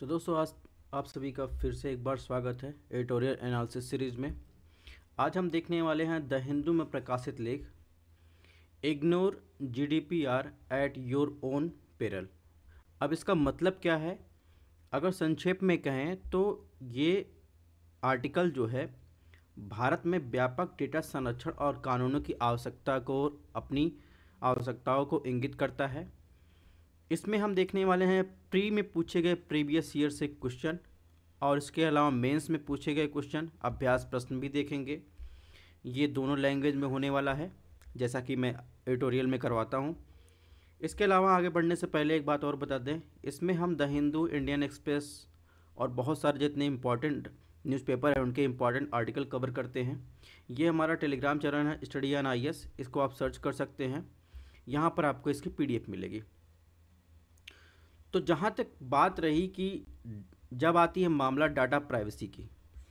तो दोस्तों आज आप सभी का फिर से एक बार स्वागत है एडिटोरियल एनालिसिस सीरीज में आज हम देखने वाले हैं द हिंदू में प्रकाशित लेख ignore GDPR at your own peril अब इसका मतलब क्या है अगर संक्षेप में कहें तो ये आर्टिकल जो है भारत में व्यापक डेटा संरक्षण और कानूनों की आवश्यकता को अपनी आवश्यकताओं को इंगित करता है इसमें हम देखने वाले हैं प्री में पूछे गए प्रीवियस ईयर से क्वेश्चन और इसके अलावा मेंस में पूछे गए क्वेश्चन अभ्यास प्रश्न भी देखेंगे ये दोनों लैंग्वेज में होने वाला है जैसा कि मैं एडिटोरियल में करवाता हूँ इसके अलावा आगे बढ़ने से पहले एक बात और बता दें इसमें हम द हिंदू इंडियन एक्सप्रेस और बहुत सारे जितने इम्पॉर्टेंट न्यूज़पेपर हैं उनके इम्पॉर्टेंट आर्टिकल कवर करते हैं ये हमारा टेलीग्राम चैनल है स्टडी एन आई इसको आप सर्च कर सकते हैं यहाँ पर आपको इसकी पी मिलेगी तो जहाँ तक बात रही कि जब आती है मामला डाटा प्राइवेसी की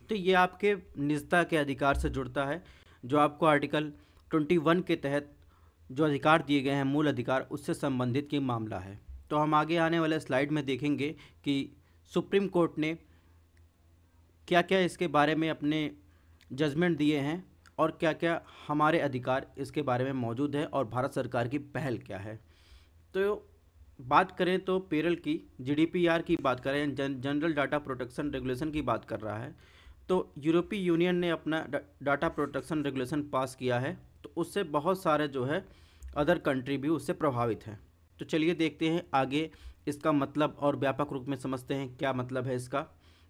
तो ये आपके निजता के अधिकार से जुड़ता है जो आपको आर्टिकल 21 के तहत जो अधिकार दिए गए हैं मूल अधिकार उससे संबंधित की मामला है तो हम आगे आने वाले स्लाइड में देखेंगे कि सुप्रीम कोर्ट ने क्या क्या इसके बारे में अपने जजमेंट दिए हैं और क्या क्या हमारे अधिकार इसके बारे में मौजूद है और भारत सरकार की पहल क्या है तो बात करें तो पेरल की जीडीपीआर की बात करें जन, जनरल डाटा प्रोटेक्शन रेगुलेशन की बात कर रहा है तो यूरोपीय यूनियन ने अपना डाटा प्रोटेक्शन रेगुलेशन पास किया है तो उससे बहुत सारे जो है अदर कंट्री भी उससे प्रभावित हैं तो चलिए देखते हैं आगे इसका मतलब और व्यापक रूप में समझते हैं क्या मतलब है इसका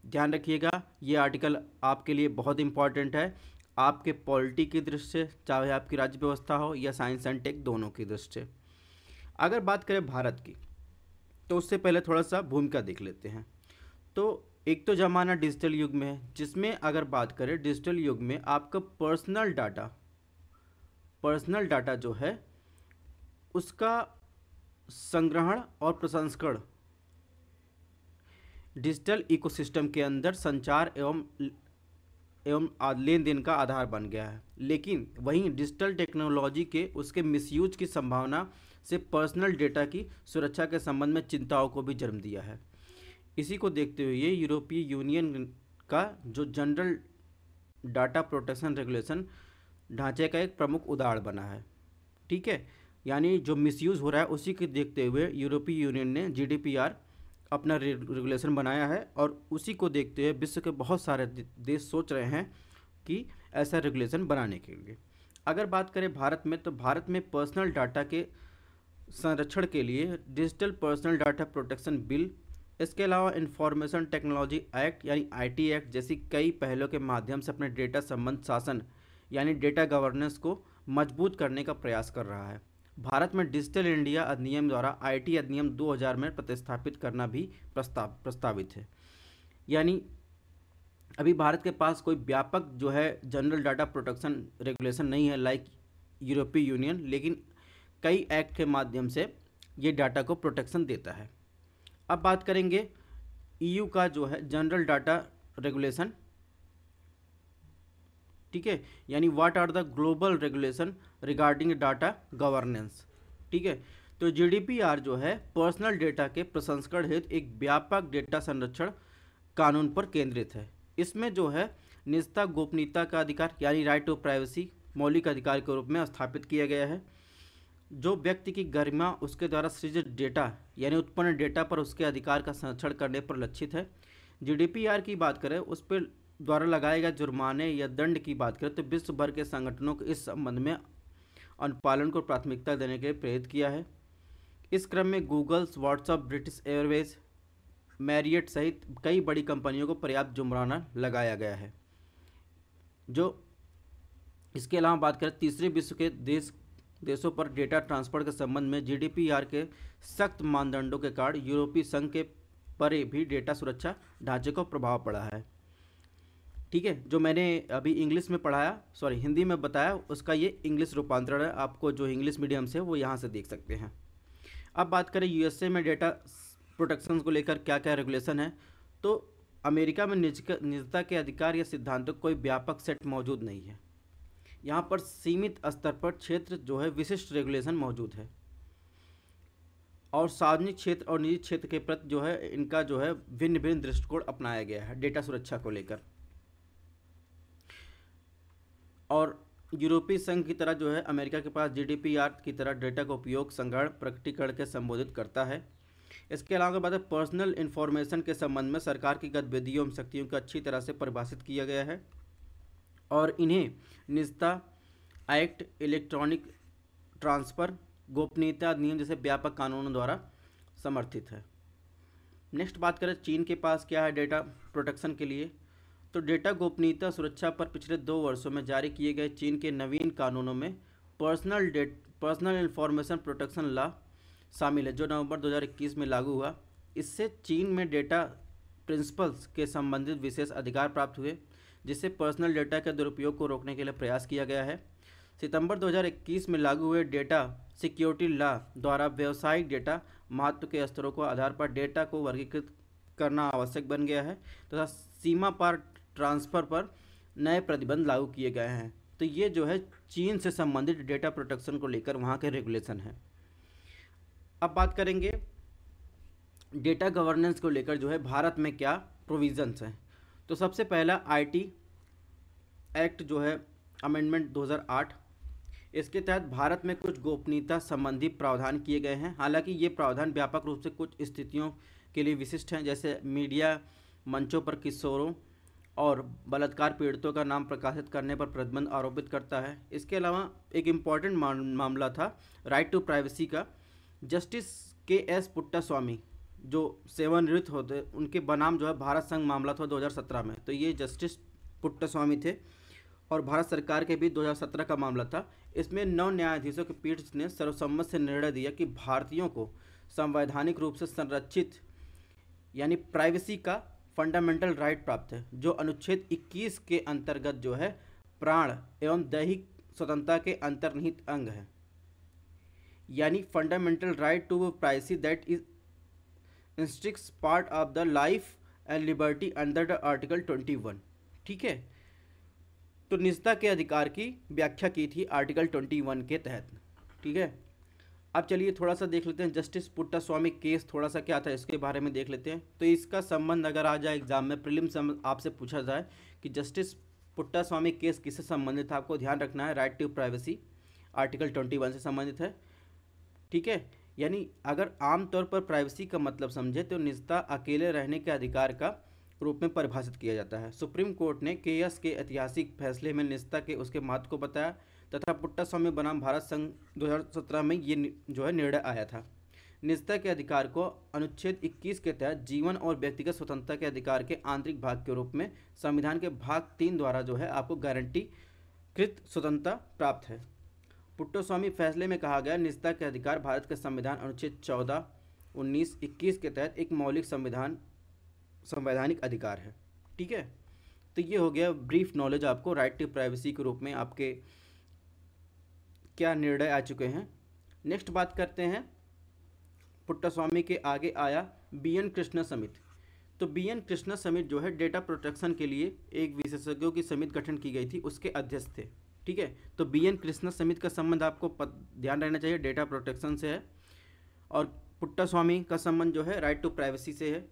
ध्यान रखिएगा ये आर्टिकल आपके लिए बहुत इंपॉर्टेंट है आपके पॉलिटी की दृष्टि से चाहे आपकी राज्य व्यवस्था हो या साइंस एंड टेक दोनों की दृष्टि से अगर बात करें भारत की तो उससे पहले थोड़ा सा भूमिका देख लेते हैं तो एक तो ज़माना डिजिटल युग में है जिसमें अगर बात करें डिजिटल युग में आपका पर्सनल डाटा पर्सनल डाटा जो है उसका संग्रहण और प्रसंस्करण डिजिटल इकोसिस्टम के अंदर संचार एवं एवं लेन देन का आधार बन गया है लेकिन वहीं डिजिटल टेक्नोलॉजी के उसके मिसयूज की संभावना से पर्सनल डेटा की सुरक्षा के संबंध में चिंताओं को भी जन्म दिया है इसी को देखते हुए यूरोपीय यूनियन का जो जनरल डाटा प्रोटेक्शन रेगुलेशन ढांचे का एक प्रमुख उदाहरण बना है ठीक है यानी जो मिसयूज़ हो रहा है उसी के देखते हुए यूरोपीय यूनियन ने जीडीपीआर अपना रेगुलेशन बनाया है और उसी को देखते हुए विश्व के बहुत सारे देश सोच रहे हैं कि ऐसा रेगुलेशन बनाने के लिए अगर बात करें भारत में तो भारत में पर्सनल डाटा के संरक्षण के लिए digital personal data protection bill इसके अलावा इंफॉर्मेशन टेक्नोलॉजी एक्ट यानी आईटी एक्ट जैसी कई पहलों के माध्यम से अपने डेटा संबंध शासन यानी डेटा गवर्नेंस को मजबूत करने का प्रयास कर रहा है भारत में डिजिटल इंडिया अधिनियम द्वारा आईटी अधिनियम 2000 में प्रतिस्थापित करना भी प्रस्ताव प्रस्तावित है यानी अभी भारत के पास कोई व्यापक जो है जनरल डाटा प्रोटेक्शन रेगुलेशन नहीं है लाइक यूरोपीय यूनियन लेकिन कई एक्ट के माध्यम से ये डाटा को प्रोटेक्शन देता है अब बात करेंगे ईयू का जो है जनरल डाटा रेगुलेशन ठीक है यानी what are the global regulation regarding data governance ठीक है तो जीडीपीआर जो है पर्सनल डेटा के प्रसंस्करण हेतु एक व्यापक डेटा संरक्षण कानून पर केंद्रित है इसमें जो है निजता गोपनीयता का अधिकार यानी राइट टू प्राइवेसी मौलिक अधिकार के रूप में स्थापित किया गया है जो व्यक्ति की गरिमा उसके द्वारा सृजित डेटा यानी उत्पन्न डेटा पर उसके अधिकार का संरक्षण करने पर लक्षित है जीडीपीआर की बात करें उस पर द्वारा लगाए गए जुर्माने या दंड की बात करें तो विश्व भर के संगठनों को इस संबंध में अनुपालन को प्राथमिकता देने के लिए प्रेरित किया है इस क्रम में Google's WhatsApp British Airways Marriott सहित कई बड़ी कंपनियों को पर्याप्त जुमराना लगाया गया है जो इसके अलावा बात करें तीसरे विश्व के देश देशों पर डेटा ट्रांसफर के संबंध में जीडीपीआर के सख्त मानदंडों के कारण यूरोपीय संघ के परे भी डेटा सुरक्षा ढांचे को प्रभाव पड़ा है ठीक है जो मैंने अभी इंग्लिश में पढ़ाया सॉरी हिंदी में बताया उसका ये इंग्लिश रूपांतरण है आपको जो इंग्लिश मीडियम से वो यहाँ से देख सकते हैं अब बात करें यूएसए में डेटा प्रोटेक्शन को लेकर क्या क्या रेगुलेशन है तो अमेरिका में निजता के अधिकार या सिद्धांतों कोई व्यापक सेट मौजूद नहीं है यहाँ पर सीमित स्तर पर क्षेत्र जो है विशिष्ट रेगुलेशन मौजूद है और सार्वजनिक क्षेत्र और निजी क्षेत्र के प्रति जो है इनका जो है भिन्न भिन्न दृष्टिकोण अपनाया गया है डेटा सुरक्षा को लेकर और यूरोपीय संघ की तरह जो है अमेरिका के पास जी की तरह डेटा का उपयोग संग्रहण प्रकटीकरण के संबोधित करता है इसके अलावा बात है पर्सनल इन्फॉर्मेशन के संबंध में सरकार की गतिविधियों एवं शक्तियों को अच्छी तरह से परिभाषित किया गया है और इन्हें निजता एक्ट इलेक्ट्रॉनिक ट्रांसफ़र गोपनीयता अधिनियम जैसे व्यापक कानूनों द्वारा समर्थित है नेक्स्ट बात करें चीन के पास क्या है डेटा प्रोटेक्शन के लिए तो डेटा गोपनीयता सुरक्षा पर पिछले दो वर्षों में जारी किए गए चीन के नवीन कानूनों में personal data personal information protection law शामिल है जो नवंबर 2021 में लागू हुआ इससे चीन में डेटा प्रिंसिपल्स के संबंधित विशेष अधिकार प्राप्त हुए जिससे पर्सनल डेटा के दुरुपयोग को रोकने के लिए प्रयास किया गया है सितंबर 2021 में लागू हुए डेटा सिक्योरिटी लॉ द्वारा व्यावसायिक डेटा महत्व के स्तरों को आधार पर डेटा को वर्गीकृत करना आवश्यक बन गया है तथा तो सीमा पार ट्रांसफ़र पर नए प्रतिबंध लागू किए गए हैं तो ये जो है चीन से संबंधित डेटा प्रोटेक्शन को लेकर वहाँ के रेगुलेशन हैं अब बात करेंगे डेटा गवर्नेंस को लेकर जो है भारत में क्या प्रोविज़न्स हैं तो सबसे पहला आईटी एक्ट जो है अमेंडमेंट 2008 इसके तहत भारत में कुछ गोपनीयता संबंधी प्रावधान किए गए हैं हालांकि ये प्रावधान व्यापक रूप से कुछ स्थितियों के लिए विशिष्ट हैं जैसे मीडिया मंचों पर किशोरों और बलात्कार पीड़ितों का नाम प्रकाशित करने पर प्रतिबंध आरोपित करता है इसके अलावा एक इम्पॉर्टेंट मामला था राइट टू प्राइवेसी का justice K S Puttaswamy जो सेवानिवृत्त होते उनके बनाम जो है भारत संघ मामला था 2017 में तो ये जस्टिस पुट्टा स्वामी थे और भारत सरकार के भी 2017 का मामला था इसमें नौ न्यायाधीशों की पीठ ने सर्वसम्मत से निर्णय दिया कि भारतीयों को संवैधानिक रूप से संरक्षित यानी प्राइवेसी का फंडामेंटल राइट प्राप्त है जो अनुच्छेद 21 के अंतर्गत जो है प्राण एवं दैहिक स्वतंत्रता के अंतर्निहित अंग है यानी fundamental right to privacy that is intrinsic part of the life and liberty under the article 21 ठीक है तो निजता के अधिकार की व्याख्या की थी आर्टिकल 21 के तहत ठीक है अब चलिए थोड़ा सा देख लेते हैं जस्टिस पुट्टा स्वामी केस थोड़ा सा क्या था इसके बारे में देख लेते हैं तो इसका संबंध अगर आ जाए एग्जाम में प्रिलिम्स आपसे पूछा जाए कि जस्टिस पुट्टा स्वामी केस किससे संबंधित है आपको ध्यान रखना है right to privacy article twenty one से संबंधित है ठीक है यानी अगर आमतौर पर प्राइवेसी का मतलब समझे तो निजता अकेले रहने के अधिकार का रूप में परिभाषित किया जाता है सुप्रीम कोर्ट ने के एस के ऐतिहासिक फैसले में निजता के उसके महत्व को बताया तथा पुट्टा स्वामी बनाम भारत संघ 2017 में ये जो है निर्णय आया था निजता के अधिकार को अनुच्छेद 21 के तहत जीवन और व्यक्तिगत स्वतंत्रता के अधिकार के आंतरिक भाग के रूप में संविधान के भाग तीन द्वारा जो है आपको गारंटी कृत स्वतंत्रता प्राप्त है पुट्टो स्वामी फैसले में कहा गया निजता के अधिकार भारत के संविधान अनुच्छेद चौदह उन्नीस इक्कीस के तहत एक मौलिक संविधान संवैधानिक अधिकार है ठीक है तो ये हो गया ब्रीफ नॉलेज आपको राइट टू प्राइवेसी के रूप में आपके क्या निर्णय आ चुके हैं नेक्स्ट बात करते हैं पुट्टास्वामी के आगे आया बी एन कृष्णा समिति तो बी एन कृष्णा समिति जो है डेटा प्रोटेक्शन के लिए एक विशेषज्ञों की समिति गठन की गई थी उसके अध्यक्ष थे ठीक है तो बी एन कृष्णा समिति का संबंध आपको ध्यान रहना चाहिए डेटा प्रोटेक्शन से है और पुट्टा स्वामी का संबंध जो है राइट टू प्राइवेसी से है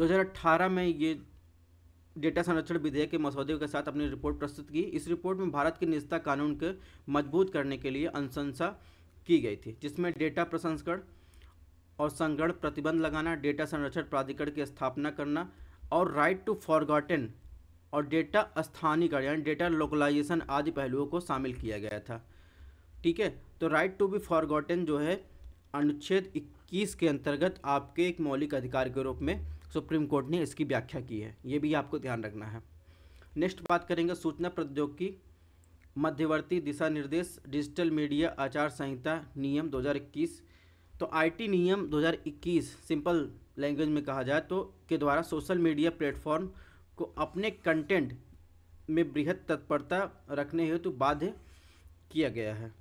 2018 में ये डेटा संरक्षण विधेयक के मसौदे के साथ अपनी रिपोर्ट प्रस्तुत की इस रिपोर्ट में भारत के निजता कानून के मजबूत करने के लिए अनुशंसा की गई थी जिसमें डेटा प्रसंस्करण और संगण प्रतिबंध लगाना डेटा संरक्षण प्राधिकरण की स्थापना करना और राइट टू फॉरगॉटन और डेटा स्थानीयकरण यानी डेटा लोकलाइजेशन आदि पहलुओं को शामिल किया गया था ठीक है तो राइट टू बी फॉरगॉटन जो है अनुच्छेद 21 के अंतर्गत आपके एक मौलिक अधिकार के रूप में सुप्रीम कोर्ट ने इसकी व्याख्या की है ये भी आपको ध्यान रखना है नेक्स्ट बात करेंगे सूचना प्रौद्योगिकी मध्यवर्ती दिशा निर्देश डिजिटल मीडिया आचार संहिता नियम 2021 तो आईटी नियम 2021 सिंपल लैंग्वेज में कहा जाए तो के द्वारा सोशल मीडिया प्लेटफॉर्म को अपने कंटेंट में बृहद तत्परता रखने हेतु तो बाध्य किया गया है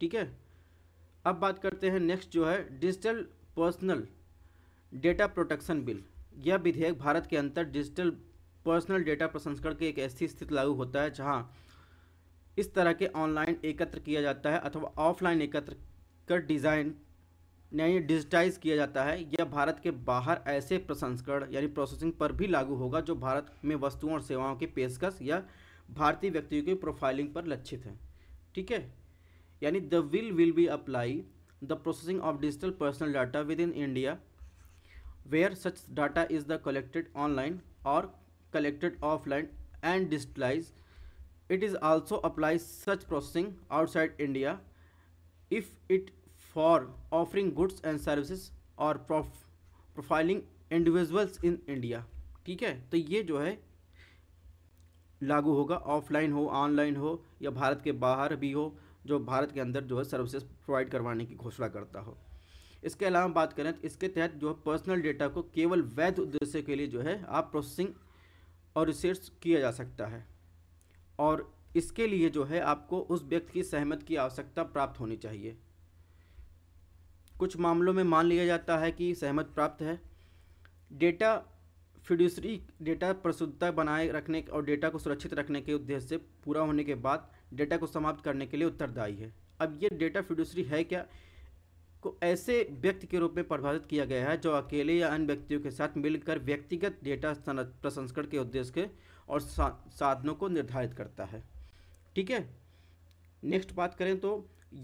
ठीक है अब बात करते हैं नेक्स्ट जो है digital personal data protection bill यह विधेयक भारत के अंतर डिजिटल पर्सनल डेटा प्रसंस्करण के एक ऐसी स्थिति लागू होता है जहां इस तरह के ऑनलाइन एकत्र किया जाता है अथवा ऑफलाइन एकत्र कर डिज़ाइन यानी डिजिटाइज किया जाता है यह भारत के बाहर ऐसे प्रसंस्करण यानी प्रोसेसिंग पर भी लागू होगा जो भारत में वस्तुओं और सेवाओं की पेशकश या भारतीय व्यक्तियों की प्रोफाइलिंग पर लक्षित है ठीक है यानी the will will be apply the processing of digital personal data within India where such data is the collected online or collected offline and digitalized it is also applies such processing outside india if it for offering goods and services or prof profiling individuals in india ठीक है तो ये जो है लागू होगा offline हो online हो या भारत के बाहर भी हो जो भारत के अंदर जो है सर्विसेज प्रोवाइड करवाने की घोषणा करता हो इसके अलावा बात करें तो इसके तहत जो है पर्सनल डेटा को केवल वैध उद्देश्य के लिए जो है आप प्रोसेसिंग और रिसर्च किया जा सकता है और इसके लिए जो है आपको उस व्यक्ति की सहमत की आवश्यकता प्राप्त होनी चाहिए कुछ मामलों में मान लिया जाता है कि सहमत प्राप्त है डेटा फिड्यूसरी डेटा प्रशुद्धता बनाए रखने और डेटा को सुरक्षित रखने के उद्देश्य से पूरा होने के बाद डेटा को समाप्त करने के लिए उत्तरदायी है अब ये डेटा फिड्यूसरी है क्या को ऐसे व्यक्ति के रूप में परिभाषित किया गया है जो अकेले या अन्य व्यक्तियों के साथ मिलकर व्यक्तिगत डेटा प्रसंस्करण के उद्देश्य के और साधनों को निर्धारित करता है ठीक है नेक्स्ट बात करें तो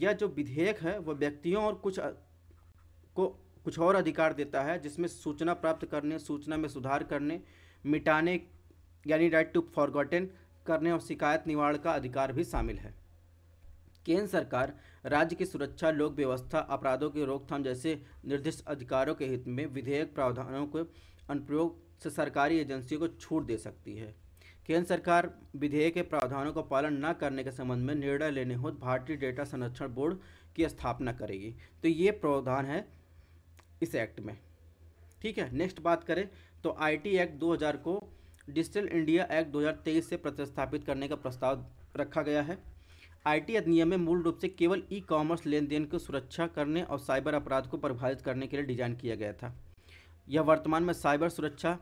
यह जो विधेयक है वह व्यक्तियों और कुछ को कुछ और अधिकार देता है जिसमें सूचना प्राप्त करने सूचना में सुधार करने मिटाने यानी राइट टू फॉरगॉटन करने और शिकायत निवारण का अधिकार भी शामिल है केंद्र सरकार राज्य की सुरक्षा लोक व्यवस्था अपराधों की रोकथाम जैसे निर्दिष्ट अधिकारों के हित में विधेयक प्रावधानों के अनुप्रयोग से सरकारी एजेंसियों को छूट दे सकती है केंद्र सरकार विधेयक के प्रावधानों का पालन न करने के संबंध में निर्णय लेने हो भारतीय डेटा संरक्षण बोर्ड की स्थापना करेगी तो ये प्रावधान है इस एक्ट में ठीक है नेक्स्ट बात करें तो आईटी एक्ट 2000 को डिजिटल इंडिया एक्ट 2023 से प्रतिस्थापित करने का प्रस्ताव रखा गया है आईटी अधिनियम में मूल रूप से केवल ई कॉमर्स लेन देन को सुरक्षा करने और साइबर अपराध को प्रभावित करने के लिए डिजाइन किया गया था यह वर्तमान में साइबर सुरक्षा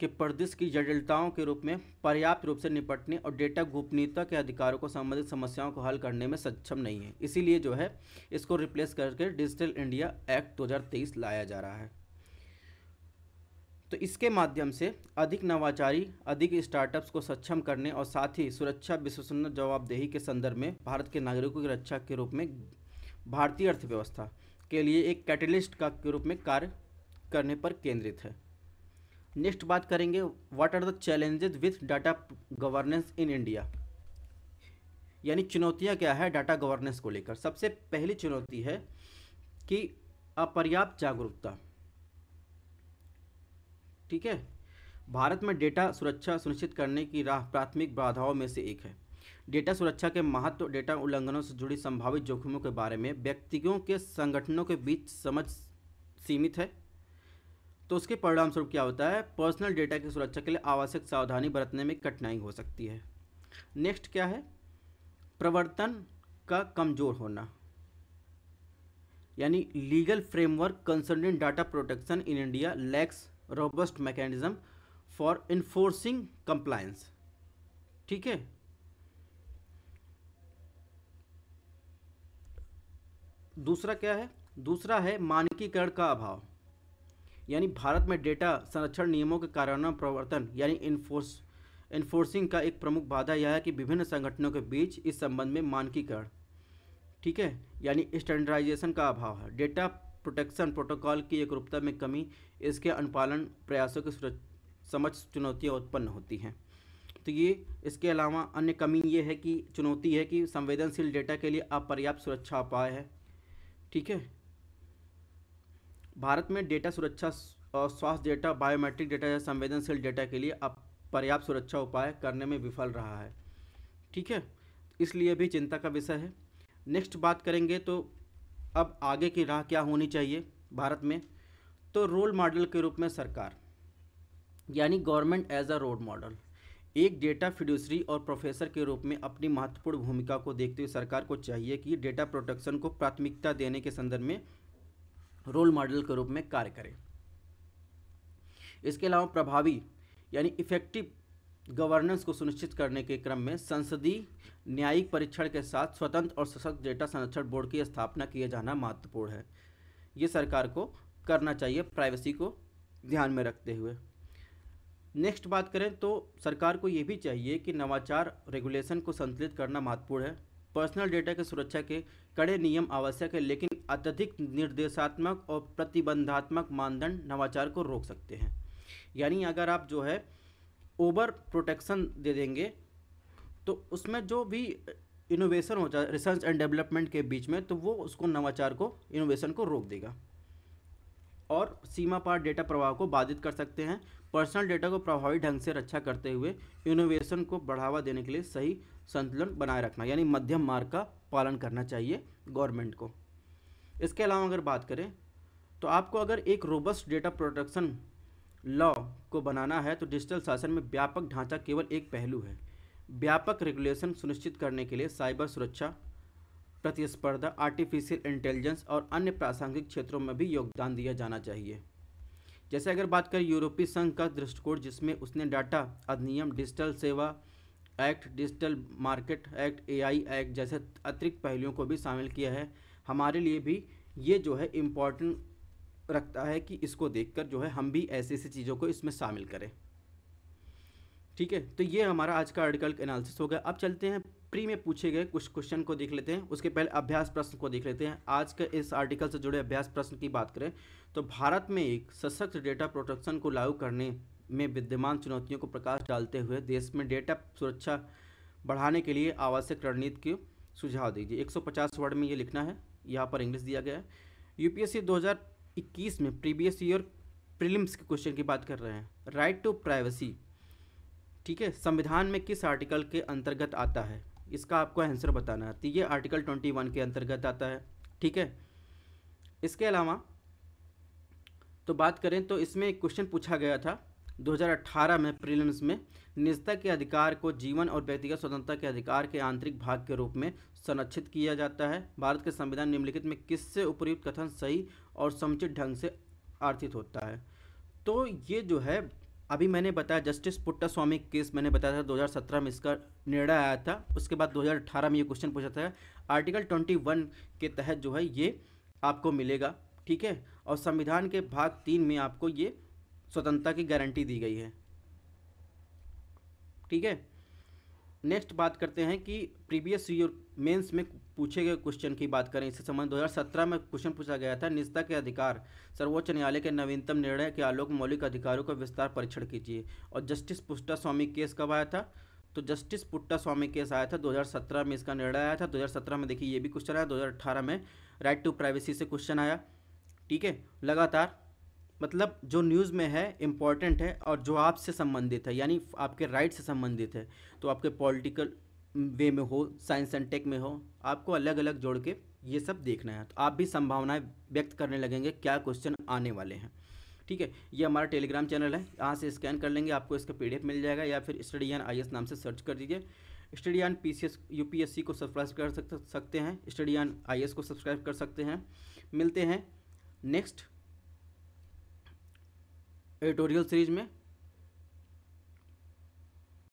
के प्रदेश की जटिलताओं के रूप में पर्याप्त रूप से निपटने और डेटा गोपनीयता के अधिकारों को संबंधित समस्याओं को हल करने में सक्षम नहीं है इसीलिए जो है इसको रिप्लेस करके डिजिटल इंडिया एक्ट दो लाया जा रहा है तो इसके माध्यम से अधिक नवाचारी अधिक स्टार्टअप्स को सक्षम करने और साथ ही सुरक्षा विश्वसनीय जवाबदेही के संदर्भ में भारत के नागरिकों की रक्षा के रूप में भारतीय अर्थव्यवस्था के लिए एक कैटलिस्ट का के रूप में कार्य करने पर केंद्रित है नेक्स्ट बात करेंगे what are the challenges with data governance in India यानी चुनौतियाँ क्या है डाटा गवर्नेंस को लेकर सबसे पहली चुनौती है कि अपर्याप्त जागरूकता ठीक है भारत में डेटा सुरक्षा सुनिश्चित करने की राह प्राथमिक बाधाओं में से एक है डेटा सुरक्षा के महत्व डेटा उल्लंघनों से जुड़ी संभावित जोखिमों के बारे में व्यक्तियों के संगठनों के बीच समझ सीमित है तो उसके परिणाम स्वरूप क्या होता है पर्सनल डेटा की सुरक्षा के लिए आवश्यक सावधानी बरतने में कठिनाई हो सकती है नेक्स्ट क्या है प्रवर्तन का कमज़ोर होना यानी legal framework concerning data protection in India lacks robust mechanism for enforcing compliance ठीक है दूसरा क्या है दूसरा है मानकीकरण का अभाव यानी भारत में डेटा संरक्षण नियमों के कारण प्रवर्तन यानी इन्फोर्स इन्फोर्सिंग का एक प्रमुख बाधा यह है कि विभिन्न संगठनों के बीच इस संबंध में मानकीकरण ठीक है यानी स्टैंडर्डाइजेशन का अभाव है डेटा प्रोटेक्शन प्रोटोकॉल की एकरूपता में कमी इसके अनुपालन प्रयासों की समझ चुनौतियाँ उत्पन्न होती हैं तो ये इसके अलावा अन्य कमी ये है कि चुनौती है कि संवेदनशील डेटा के लिए अपर्याप्त सुरक्षा उपाय है ठीक है भारत में डेटा सुरक्षा और स्वास्थ्य डेटा बायोमेट्रिक डेटा या संवेदनशील डेटा के लिए अपर्याप्त सुरक्षा उपाय करने में विफल रहा है ठीक है इसलिए भी चिंता का विषय है नेक्स्ट बात करेंगे तो अब आगे की राह क्या होनी चाहिए भारत में तो रोल मॉडल के रूप में सरकार यानी government as a role model एक डेटा फिड्यूसरी और प्रोफेसर के रूप में अपनी महत्वपूर्ण भूमिका को देखते हुए सरकार को चाहिए कि डेटा प्रोटेक्शन को प्राथमिकता देने के संदर्भ में रोल मॉडल के रूप में कार्य करे इसके अलावा प्रभावी यानी इफेक्टिव गवर्नेंस को सुनिश्चित करने के क्रम में संसदीय न्यायिक परीक्षण के साथ स्वतंत्र और सशक्त डेटा संरक्षण बोर्ड की स्थापना किए जाना महत्वपूर्ण है ये सरकार को करना चाहिए प्राइवेसी को ध्यान में रखते हुए नेक्स्ट बात करें तो सरकार को ये भी चाहिए कि नवाचार रेगुलेशन को संतुलित करना महत्वपूर्ण है पर्सनल डेटा की सुरक्षा के कड़े नियम आवश्यक है लेकिन अत्यधिक निर्देशात्मक और प्रतिबंधात्मक मानदंड नवाचार को रोक सकते हैं यानी अगर आप जो है ओवर प्रोटेक्शन दे देंगे तो उसमें जो भी इनोवेशन हो जाए रिसर्च एंड डेवलपमेंट के बीच में तो वो उसको नवाचार को इनोवेशन को रोक देगा और सीमा पार डेटा प्रवाह को बाधित कर सकते हैं पर्सनल डेटा को प्रभावी ढंग से रक्षा करते हुए इनोवेशन को बढ़ावा देने के लिए सही संतुलन बनाए रखना यानी मध्यम मार्ग का पालन करना चाहिए गवर्नमेंट को इसके अलावा अगर बात करें तो आपको अगर एक रोबस्ट डेटा प्रोटेक्शन लॉ को बनाना है तो डिजिटल शासन में व्यापक ढांचा केवल एक पहलू है व्यापक रेगुलेशन सुनिश्चित करने के लिए साइबर सुरक्षा प्रतिस्पर्धा आर्टिफिशियल इंटेलिजेंस और अन्य प्रासंगिक क्षेत्रों में भी योगदान दिया जाना चाहिए जैसे अगर बात करें यूरोपीय संघ का दृष्टिकोण जिसमें उसने डाटा अधिनियम डिजिटल सेवा act digital market act AI act जैसे अतिरिक्त पहलुओं को भी शामिल किया है हमारे लिए भी ये जो है इम्पोर्टेंट रखता है कि इसको देखकर जो है हम भी ऐसी ऐसी चीज़ों को इसमें शामिल करें ठीक है तो ये हमारा आज का आर्टिकल एनालिसिस हो गया अब चलते हैं प्री में पूछे गए कुछ क्वेश्चन को देख लेते हैं उसके पहले अभ्यास प्रश्न को देख लेते हैं आज के इस आर्टिकल से जुड़े अभ्यास प्रश्न की बात करें तो भारत में एक सशक्त डेटा प्रोटेक्शन को लागू करने में विद्यमान चुनौतियों को प्रकाश डालते हुए देश में डेटा सुरक्षा बढ़ाने के लिए आवश्यक रणनीति के सुझाव दीजिए 150 वर्ड में ये लिखना है यहाँ पर इंग्लिश दिया गया है यूपीएससी 2000 2021 में प्रीवियस ईयर प्रिलिम्स के क्वेश्चन की बात कर रहे हैं राइट टू प्राइवेसी ठीक है संविधान में किस आर्टिकल के अंतर्गत आता है इसका आपको आंसर बताना है तो ये आर्टिकल 21 के अंतर्गत आता है ठीक है इसके अलावा तो बात करें तो इसमें एक क्वेश्चन पूछा गया था 2018 में प्रीलिम्स में निजता के अधिकार को जीवन और व्यक्तिगत स्वतंत्रता के अधिकार के आंतरिक भाग के रूप में संरक्षित किया जाता है भारत के संविधान निम्नलिखित में किससे उपयुक्त कथन सही और समुचित ढंग से आर्थित होता है तो ये जो है अभी मैंने बताया जस्टिस पुट्टा स्वामी केस मैंने बताया था 2017 में इसका निर्णय आया था उसके बाद 2018 में ये क्वेश्चन पूछा था आर्टिकल 21 के तहत जो है ये आपको मिलेगा ठीक है और संविधान के भाग तीन में आपको ये स्वतंत्रता की गारंटी दी गई है ठीक है नेक्स्ट बात करते हैं कि प्रीवियस ईयर मेंस में पूछे गए क्वेश्चन की बात करें इससे संबंध 2017 में क्वेश्चन पूछा गया था निजता के अधिकार सर्वोच्च न्यायालय के नवीनतम निर्णय के आलोक मौलिक अधिकारों का विस्तार परीक्षण कीजिए और जस्टिस पुष्टा स्वामी केस कब आया था तो जस्टिस पुट्टा स्वामी केस आया था 2017 में इसका निर्णय आया था 2017 में देखिए ये भी क्वेश्चन आया 2018 में राइट टू प्राइवेसी से क्वेश्चन आया ठीक है लगातार मतलब जो न्यूज़ में है इम्पॉर्टेंट है और जो आपसे संबंधित है यानी आपके राइट से संबंधित है तो आपके पॉलिटिकल वे में हो साइंस एंड टेक में हो आपको अलग अलग जोड़ के ये सब देखना है तो आप भी संभावनाएं व्यक्त करने लगेंगे क्या क्वेश्चन आने वाले हैं ठीक है ये हमारा टेलीग्राम चैनल है यहाँ से स्कैन कर लेंगे आपको इसका पी मिल जाएगा या फिर स्टडी एन आई नाम से सर्च कर दीजिए स्टडी एन पी यूपीएससी को सब्सक्राइब कर सकते हैं स्टडी एन आई को सब्सक्राइब कर सकते हैं मिलते हैं नेक्स्ट एडिटोरियल सीरीज में